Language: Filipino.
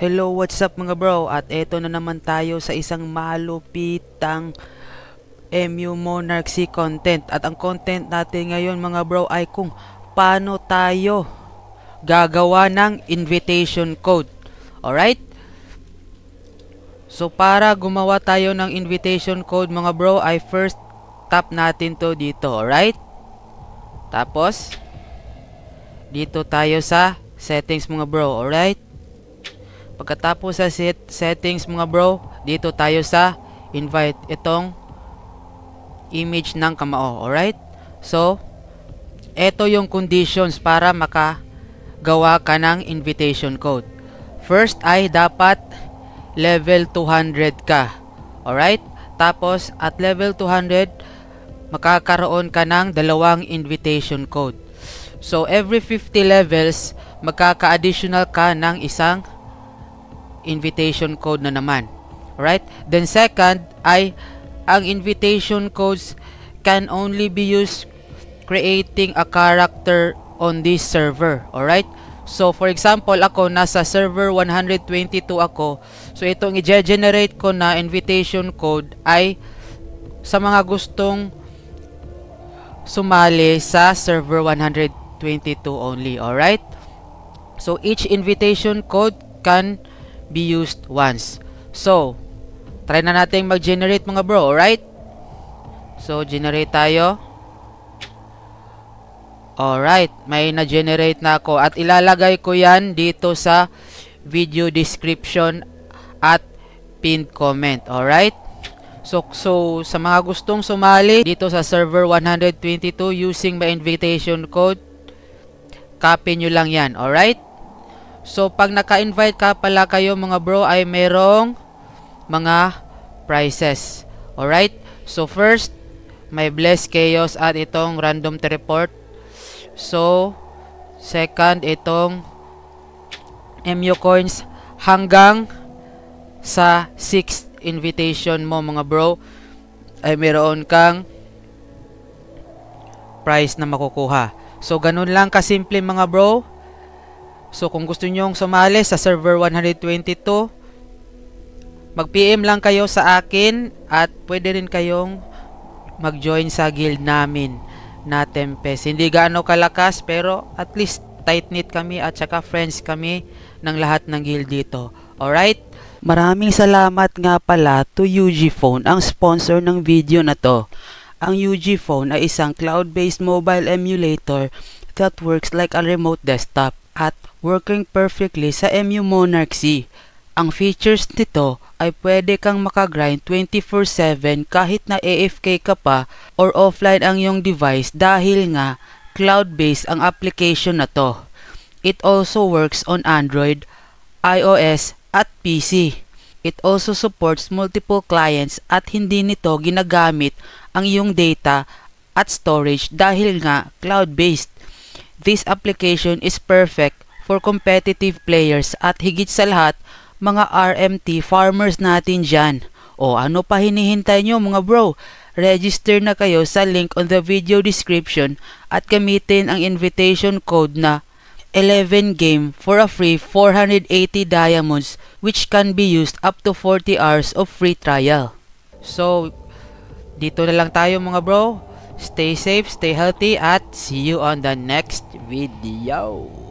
Hello, what's up mga bro? At eto na naman tayo sa isang malupitang MU Monarch C content. At ang content natin ngayon mga bro ay kung paano tayo gagawa ng invitation code. Alright? So para gumawa tayo ng invitation code mga bro ay first tap natin to dito. Alright? Tapos dito tayo sa settings mga bro. Alright? Pagkatapos sa set settings mga bro, dito tayo sa invite itong image ng kamao, alright? So, ito yung conditions para makagawa ka ng invitation code. First ay dapat level 200 ka, alright? Tapos, at level 200, makakaroon ka ng dalawang invitation code. So, every 50 levels, magkaka-additional ka ng isang invitation code na naman. Right? Then second ay ang invitation codes can only be used creating a character on this server. Alright? So, for example, ako nasa server 122 ako. So, itong i-generate ko na invitation code ay sa mga gustong sumali sa server 122 only. Alright? So, each invitation code can be used once. So, try na natin mag-generate mga bro, alright? So, generate tayo. Alright, may na-generate na ako. At ilalagay ko yan dito sa video description at pinned comment, alright? So, so, sa mga gustong sumali dito sa server 122 using my invitation code, copy nyo lang yan, alright? So, pag naka-invite ka pala kayo mga bro ay merong mga prizes. Alright? So, first, may Bless Chaos at itong Random to Report. So, second, itong MU Coins hanggang sa 6th invitation mo mga bro ay meron kang price na makukuha. So, ganun lang kasimple mga bro. So kung gusto nyong sumali sa server 122, mag-PM lang kayo sa akin at pwede rin kayong mag-join sa guild namin na Tempest. Hindi gaano kalakas pero at least tight-knit kami at saka friends kami ng lahat ng guild dito. Alright? Maraming salamat nga pala to UG Phone ang sponsor ng video na to. Ang UG Phone ay isang cloud-based mobile emulator that works like a remote desktop at working perfectly sa MU Monarchy. Ang features nito ay pwede kang makagrind 24-7 kahit na AFK ka pa or offline ang iyong device dahil nga cloud-based ang application na to. It also works on Android, iOS at PC. It also supports multiple clients at hindi nito ginagamit ang iyong data at storage dahil nga cloud-based. This application is perfect for competitive players at higit sa lahat, mga RMT farmers natin dyan. O ano pa hinihintay nyo mga bro? Register na kayo sa link on the video description at gamitin ang invitation code na 11 game for a free 480 diamonds which can be used up to 40 hours of free trial. So, dito na lang tayo mga bro. Stay safe, stay healthy, at see you on the next video.